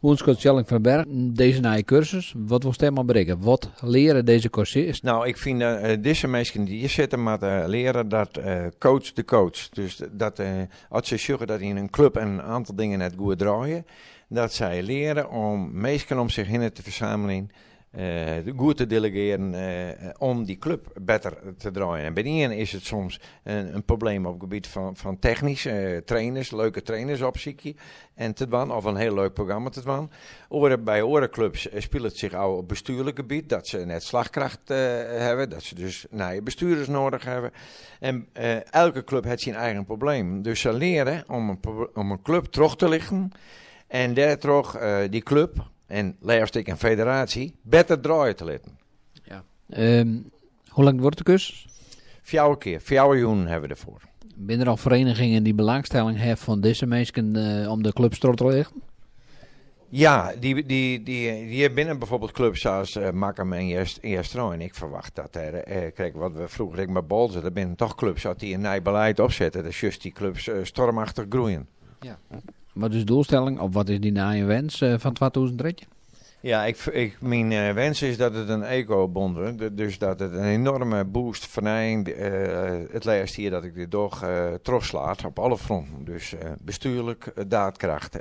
Woenskot Jelling van Berg, deze nieuwe cursus, wat wil helemaal bereiken? Wat leren deze cursist? Nou, ik vind dat uh, eh, eh, deze mensen die hier zitten, maar eh, leren dat coach de coach. Dus dat als ze zorgen dat in een club een aantal dingen net goed draaien, dat zij leren om mensen om zich heen te verzamelen eh, goed te delegeren eh, om die club beter te draaien. En bij is het soms een, een, probleem op het gebied van, van technische eh, trainers, leuke trainers op zieken. en te doen, of een heel leuk programma te doen. Oren, bij andere clubs speelt het zich al op bestuurlijk gebied, dat ze net slagkracht hebben, dat ze dus nieuwe bestuurders nodig hebben. En elke club heeft zijn eigen probleem. Dus ze leren om een, om een club terug te liggen en toch uh, die club en Leerstik en Federatie beter draaien te letten. Ja. Ehm, hoe lang wordt de kus? Vier keer, vier joen hebben we ervoor. Binnen al verenigingen die belangstelling hebben van deze mensen eh, om de clubs te leggen? Ja, die, die, die, hier binnen bijvoorbeeld clubs als uh, eh, en Jestro. En ik verwacht dat er, eh, kijk, wat we vroeger ik met Bolzen, er binnen toch clubs had die een nieuw beleid opzetten. dus just die clubs stormachtig groeien. Ja wat is de doelstelling of wat is die na je wens eh, van 2013? Ja, ik, ik, mijn eh, wens is dat het een eco-bond wordt. Dus dat het een enorme boost vanuit eh, het lijst hier dat ik dit toch uh, terugslaat op alle fronten. Dus uh, bestuurlijk daadkracht,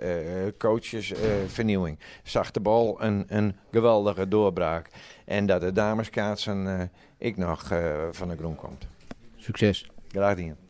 coaches, vernieuwing. Zachte bal, een, een geweldige doorbraak. En dat de dameskaatsen ik nog van de groen komt. Succes. Graag gedaan.